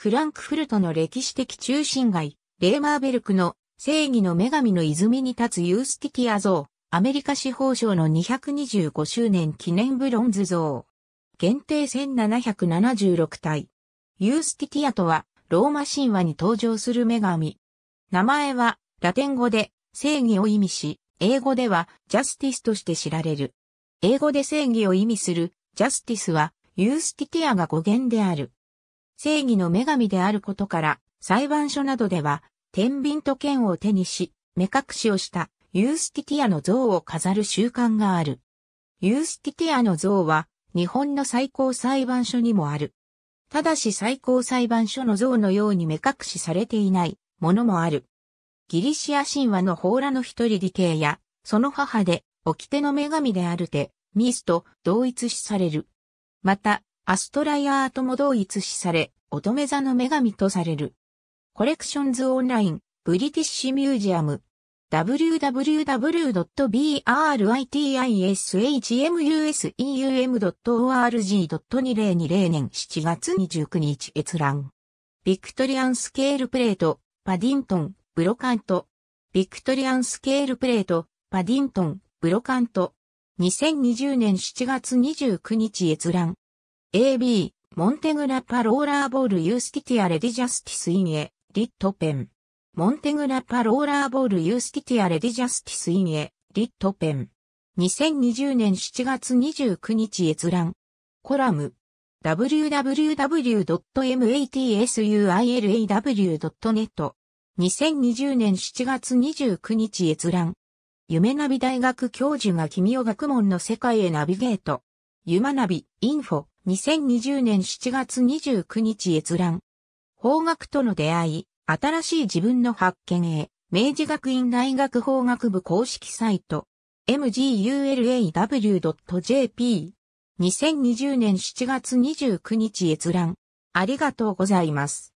フランクフルトの歴史的中心街、レーマーベルクの正義の女神の泉に立つユースティティア像、アメリカ司法省の225周年記念ブロンズ像。限定1776体。ユースティティアとは、ローマ神話に登場する女神。名前は、ラテン語で、正義を意味し、英語では、ジャスティスとして知られる。英語で正義を意味する、ジャスティスは、ユースティティアが語源である。正義の女神であることから、裁判所などでは、天秤と剣を手にし、目隠しをしたユースティティアの像を飾る習慣がある。ユースティティアの像は、日本の最高裁判所にもある。ただし最高裁判所の像のように目隠しされていないものもある。ギリシア神話の法羅の一人理系や、その母で、掟の女神であるて、ミスと同一視される。また、アストライアートも同一視され、乙女座の女神とされる。コレクションズオンライン、ブリティッシュミュージアム、w w w b r i t i s h m u s e u m o r g 2 0 2 0年7月29日閲覧。ビクトリアンスケールプレート、パディントン、ブロカント。ビクトリアンスケールプレート、パディントン、ブロカント。2020年7月29日閲覧。AB、モンテグラパローラーボールユースティティアレディジャスティスインエ、リットペン。モンテグラパローラーボールユースティティアレディジャスティスインエ、リットペン。2020年7月29日閲覧。コラム。w w w m a t s u i l a w n e t 2020年7月29日閲覧。夢ナビ大学教授が君を学問の世界へナビゲート。夢ナビ、インフォ。2020年7月29日閲覧。法学との出会い、新しい自分の発見へ、明治学院大学法学部公式サイト、mgulaw.jp。2020年7月29日閲覧。ありがとうございます。